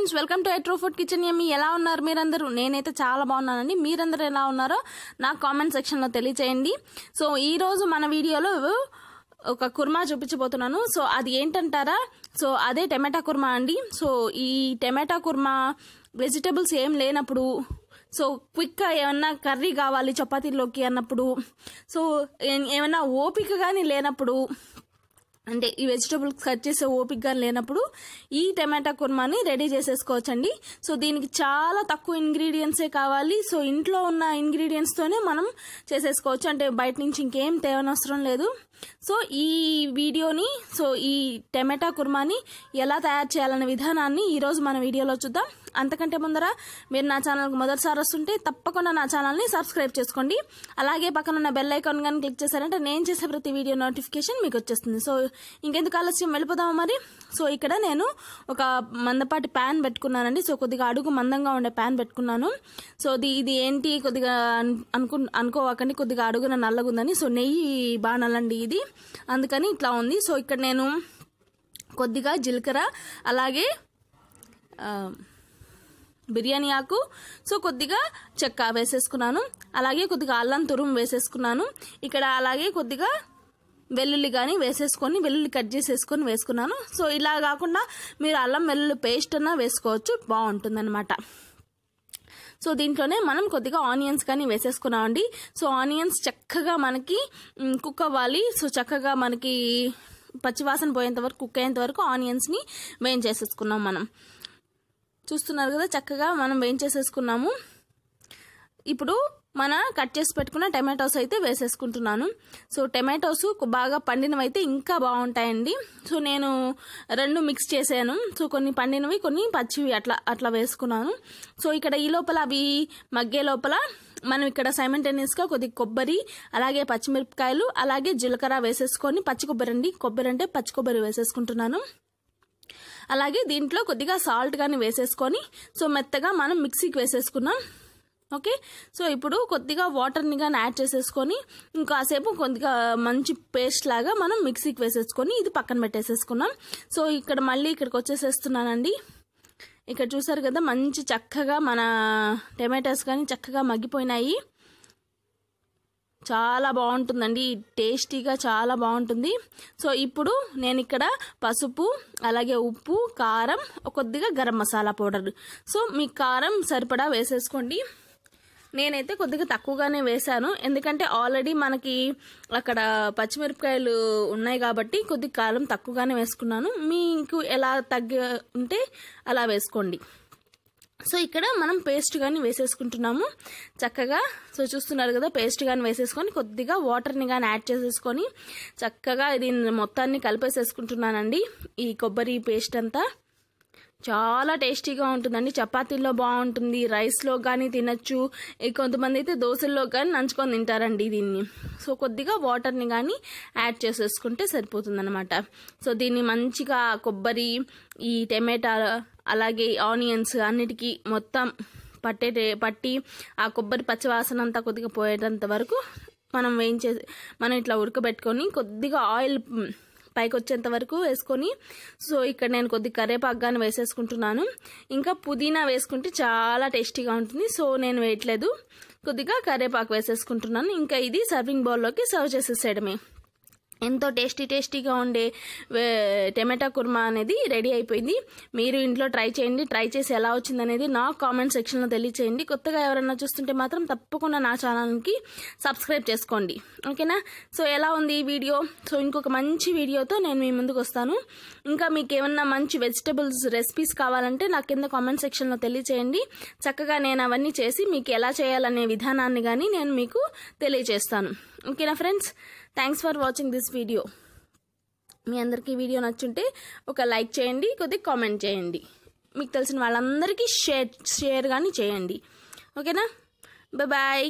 friends welcome to ఎట్రో food kitchen ఏమి ఎలా ఉన్నారు మీరందరూ నేనైతే చాలా బాగున్నానండి మీరందరూ ఎలా ఉన్నారో నాకు కామెంట్ సెక్షన్లో తెలియచేయండి సో ఈరోజు మన వీడియోలో ఒక కుర్మా చూపించబోతున్నాను సో అది ఏంటంటారా సో అదే టమాటా కుర్మా అండి సో ఈ టమాటా కుర్మా వెజిటబుల్స్ ఏం లేనప్పుడు సో క్విక్గా ఏమన్నా కర్రీ కావాలి చపాతీలోకి అన్నప్పుడు సో ఏమన్నా ఓపిక కానీ లేనప్పుడు అంటే ఈ వెజిటబుల్ కట్ చేసే ఓపికగా లేనప్పుడు ఈ టమాటా కుర్మాని రెడీ చేసేసుకోవచ్చండి సో దీనికి చాలా తక్కువ ఇంగ్రీడియంట్సే కావాలి సో ఇంట్లో ఉన్న ఇంగ్రీడియంట్స్తోనే మనం చేసేసుకోవచ్చు అంటే బయట నుంచి ఇంకేం తేవనవసరం లేదు సో ఈ వీడియోని సో ఈ టమాటా కుర్మాని ఎలా తయారు చేయాలనే విధానాన్ని ఈరోజు మన వీడియోలో చూద్దాం అంతకంటే ముందర మీరు నా ఛానల్కి మొదటిసారి వస్తుంటే తప్పకుండా నా ఛానల్ని సబ్స్క్రైబ్ చేసుకోండి అలాగే పక్కన ఉన్న బెల్ ఐకాన్ కానీ క్లిక్ చేశారంటే నేను చేసే ప్రతి వీడియో నోటిఫికేషన్ మీకు వచ్చేస్తుంది సో ఇంకెందుకు ఆలస్యం వెళ్ళిపోదామా మరి సో ఇక్కడ నేను ఒక మందపాటి ప్యాన్ పెట్టుకున్నానండి సో కొద్దిగా అడుగు మందంగా ఉండే ప్యాన్ పెట్టుకున్నాను సో ఇది ఇది ఏంటి కొద్దిగా అనుకు అనుకోవాకండి కొద్దిగా అడుగున నల్లగుందని సో నెయ్యి బాణాలండి ఇది అందుకని ఇట్లా ఉంది సో ఇక్కడ నేను కొద్దిగా జీలకర్ర అలాగే బిర్యానీ ఆకు సో కొద్దిగా చెక్క వేసేసుకున్నాను అలాగే కొద్దిగా అల్లం తురుము వేసేసుకున్నాను ఇక్కడ అలాగే కొద్దిగా వెల్లుల్లి కానీ వేసేసుకొని వెల్లుల్లి కట్ చేసేసుకొని వేసుకున్నాను సో ఇలా కాకుండా మీరు అల్లం వెల్లుల్లి పేస్ట్ అన్నా వేసుకోవచ్చు బాగుంటుందన్నమాట సో దీంట్లోనే మనం కొద్దిగా ఆనియన్స్ కానీ వేసేసుకున్నామండి సో ఆనియన్స్ చక్కగా మనకి కుక్ అవ్వాలి సో చక్కగా మనకి పచ్చివాసన పోయేంత వరకు కుక్ అయ్యేంత వరకు ఆనియన్స్ని వేయించేసేసుకున్నాం మనం చూస్తున్నారు కదా చక్కగా మనం వేయించేసేసుకున్నాము ఇప్పుడు మన కట్ చేసి పెట్టుకున్న టమాటోస్ అయితే వేసేసుకుంటున్నాను సో టమాటోస్ బాగా పండినవైతే ఇంకా బాగుంటాయండి సో నేను రెండు మిక్స్ చేశాను సో కొన్ని పండినవి కొన్ని పచ్చివి అట్లా అట్లా వేసుకున్నాను సో ఇక్కడ ఈ లోపల అవి మగ్గే లోపల మనం ఇక్కడ సైమంటేనియస్గా కొద్ది కొబ్బరి అలాగే పచ్చిమిరపకాయలు అలాగే జీలకర్ర వేసేసుకొని పచ్చి కొబ్బరి అండి కొబ్బరి అంటే పచ్చి కొబ్బరి వేసేసుకుంటున్నాను అలాగే దీంట్లో కొద్దిగా సాల్ట్ కానీ వేసేసుకొని సో మెత్తగా మనం మిక్సీకి వేసేసుకున్నాం ఓకే సో ఇప్పుడు కొద్దిగా వాటర్ని కానీ యాడ్ చేసేసుకొని ఇంకాసేపు కొద్దిగా మంచి పేస్ట్ లాగా మనం మిక్సీకి వేసేసుకొని ఇది పక్కన పెట్టేసేసుకున్నాం సో ఇక్కడ మళ్ళీ ఇక్కడికి వచ్చేసేస్తున్నానండి ఇక్కడ చూసారు కదా మంచి చక్కగా మన టమాటాస్ కానీ చక్కగా మగ్గిపోయినాయి చాలా బాగుంటుందండి టేస్టీగా చాలా బాగుంటుంది సో ఇప్పుడు నేను ఇక్కడ పసుపు అలాగే ఉప్పు కారం కొద్దిగా గరం మసాలా పౌడర్ సో మీ కారం సరిపడా వేసేసుకోండి నేనైతే కొద్దిగా తక్కువగానే వేశాను ఎందుకంటే ఆల్రెడీ మనకి అక్కడ పచ్చిమిరపకాయలు ఉన్నాయి కాబట్టి కొద్ది కారం తక్కువగానే వేసుకున్నాను మీకు ఎలా తగ్గ ఉంటే అలా వేసుకోండి సో ఇక్కడ మనం పేస్ట్ కానీ వేసేసుకుంటున్నాము చక్కగా సో చూస్తున్నారు కదా పేస్ట్ కానీ వేసేసుకొని కొద్దిగా వాటర్ని కానీ యాడ్ చేసేసుకొని చక్కగా దీన్ని మొత్తాన్ని కలిపేసేసుకుంటున్నానండి ఈ కొబ్బరి పేస్ట్ అంతా చాలా టేస్టీగా ఉంటుందండి చపాతీల్లో బాగుంటుంది రైస్లో కానీ తినచ్చు కొంతమంది అయితే దోశల్లో కానీ నంచుకొని తింటారండి దీన్ని సో కొద్దిగా వాటర్ని కానీ యాడ్ చేసేసుకుంటే సరిపోతుందనమాట సో దీన్ని మంచిగా కొబ్బరి ఈ టమాటా అలాగే ఆనియన్స్ అన్నిటికీ మొత్తం పట్టే పట్టి ఆ కొబ్బరి పచ్చివాసన అంతా కొద్దిగా పోయేటంత వరకు మనం వేయించే మనం ఇట్లా ఉడకబెట్టుకొని కొద్దిగా ఆయిల్ పైకి వచ్చేంత వరకు వేసుకొని సో ఇక్కడ నేను కొద్ది కరేపాకు కానీ వేసేసుకుంటున్నాను ఇంకా పుదీనా వేసుకుంటే చాలా టేస్టీగా ఉంటుంది సో నేను వేయట్లేదు కొద్దిగా కరివేపాకు వేసేసుకుంటున్నాను ఇంకా ఇది సర్వింగ్ బౌల్లోకి సర్వ్ చేసేసేయడమే ఎంతో టేస్టీ టేస్టీగా ఉండే టమాటా కుర్మా అనేది రెడీ అయిపోయింది మీరు ఇంట్లో ట్రై చేయండి ట్రై చేసి ఎలా వచ్చింది అనేది నా కామెంట్ సెక్షన్లో తెలియచేయండి కొత్తగా ఎవరైనా చూస్తుంటే మాత్రం తప్పకుండా నా ఛానల్కి సబ్స్క్రైబ్ చేసుకోండి ఓకేనా సో ఎలా ఉంది ఈ వీడియో సో ఇంకొక మంచి వీడియోతో నేను మీ ముందుకు వస్తాను ఇంకా మీకు ఏమన్నా మంచి వెజిటబుల్స్ రెసిపీస్ కావాలంటే నా కింద కామెంట్ సెక్షన్లో తెలియచేయండి చక్కగా నేను అవన్నీ చేసి మీకు ఎలా చేయాలనే విధానాన్ని కానీ నేను మీకు తెలియజేస్తాను ఓకేనా friends thanks for watching this video మీ అందరికీ వీడియో నచ్చుంటే ఒక లైక్ చేయండి కొద్దిగా కామెంట్ చేయండి మీకు తెలిసిన వాళ్ళందరికీ షేర్ షేర్ కానీ చేయండి ఓకేనా బాయ్